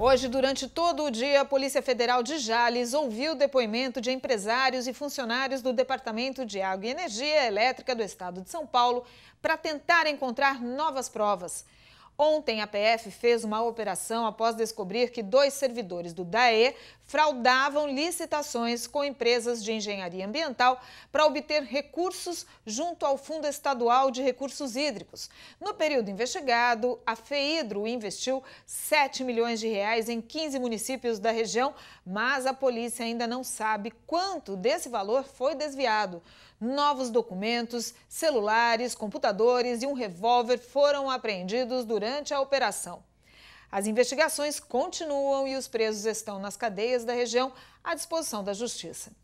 Hoje, durante todo o dia, a Polícia Federal de Jales ouviu depoimento de empresários e funcionários do Departamento de Água e Energia Elétrica do Estado de São Paulo para tentar encontrar novas provas. Ontem, a PF fez uma operação após descobrir que dois servidores do DAE fraudavam licitações com empresas de engenharia ambiental para obter recursos junto ao Fundo Estadual de Recursos Hídricos. No período investigado, a FEIDRO investiu 7 milhões de reais em 15 municípios da região, mas a polícia ainda não sabe quanto desse valor foi desviado. Novos documentos, celulares, computadores e um revólver foram apreendidos durante durante a operação. As investigações continuam e os presos estão nas cadeias da região à disposição da Justiça.